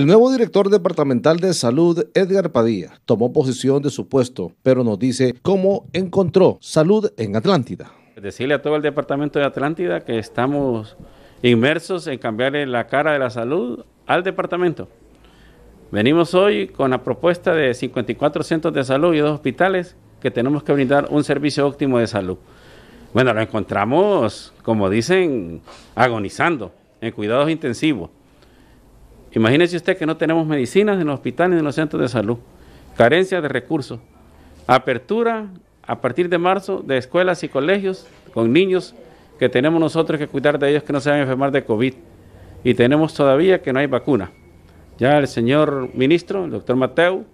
El nuevo director departamental de salud, Edgar Padilla, tomó posición de su puesto, pero nos dice cómo encontró salud en Atlántida. Decirle a todo el departamento de Atlántida que estamos inmersos en cambiarle la cara de la salud al departamento. Venimos hoy con la propuesta de 54 centros de salud y dos hospitales que tenemos que brindar un servicio óptimo de salud. Bueno, lo encontramos, como dicen, agonizando en cuidados intensivos Imagínese usted que no tenemos medicinas en los hospitales ni en los centros de salud, carencia de recursos, apertura a partir de marzo de escuelas y colegios con niños que tenemos nosotros que cuidar de ellos que no se van a enfermar de COVID y tenemos todavía que no hay vacuna. Ya el señor ministro, el doctor Mateo,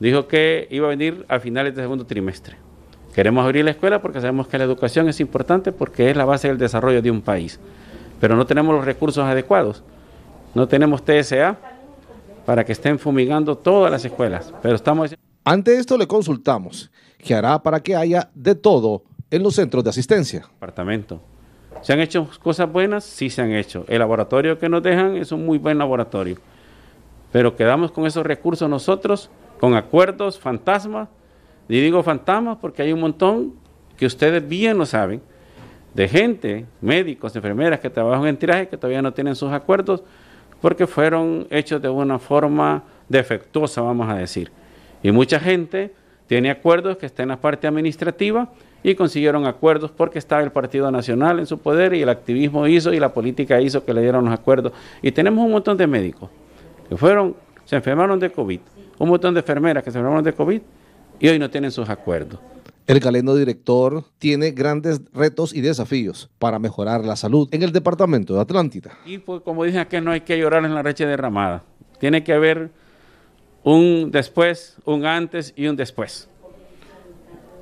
dijo que iba a venir a finales del segundo trimestre. Queremos abrir la escuela porque sabemos que la educación es importante porque es la base del desarrollo de un país, pero no tenemos los recursos adecuados. No tenemos TSA para que estén fumigando todas las escuelas, pero estamos... Ante esto le consultamos qué hará para que haya de todo en los centros de asistencia. Apartamento. ¿Se han hecho cosas buenas? Sí se han hecho. El laboratorio que nos dejan es un muy buen laboratorio. Pero quedamos con esos recursos nosotros, con acuerdos, fantasmas. Y digo fantasmas porque hay un montón que ustedes bien lo saben, de gente, médicos, enfermeras que trabajan en tiraje, que todavía no tienen sus acuerdos porque fueron hechos de una forma defectuosa, vamos a decir. Y mucha gente tiene acuerdos que está en la parte administrativa y consiguieron acuerdos porque estaba el Partido Nacional en su poder y el activismo hizo y la política hizo que le dieron los acuerdos. Y tenemos un montón de médicos que fueron, se enfermaron de COVID, un montón de enfermeras que se enfermaron de COVID y hoy no tienen sus acuerdos. El galeno director tiene grandes retos y desafíos para mejorar la salud en el departamento de Atlántida. Y pues como dije, aquí, no hay que llorar en la leche derramada. Tiene que haber un después, un antes y un después.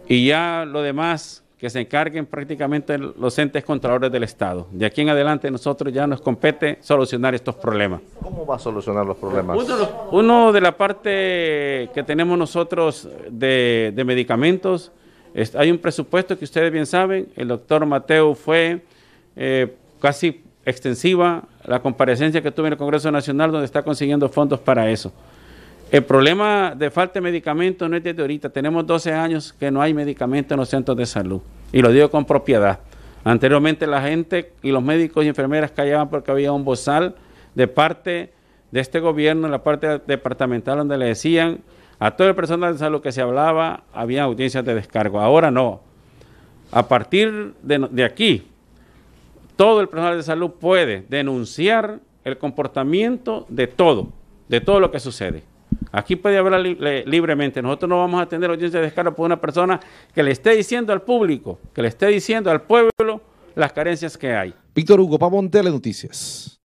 Y ya lo demás que se encarguen prácticamente los entes controladores del Estado. De aquí en adelante nosotros ya nos compete solucionar estos problemas. ¿Cómo va a solucionar los problemas? Uno, de la parte que tenemos nosotros de medicamentos, hay un presupuesto que ustedes bien saben, el doctor Mateo fue eh, casi extensiva la comparecencia que tuve en el Congreso Nacional donde está consiguiendo fondos para eso. El problema de falta de medicamentos no es desde ahorita, tenemos 12 años que no hay medicamentos en los centros de salud y lo digo con propiedad. Anteriormente la gente y los médicos y enfermeras callaban porque había un bozal de parte de este gobierno, en la parte departamental donde le decían a todo el personal de salud que se hablaba, había audiencias de descargo. Ahora no. A partir de, aquí, todo el personal de salud puede denunciar el comportamiento de todo, de todo lo que sucede. Aquí puede hablar libremente. Nosotros no vamos a tener audiencia de descargo por una persona que le esté diciendo al público, que le esté diciendo al pueblo las carencias que hay. Víctor Hugo Pavón, Telenoticias.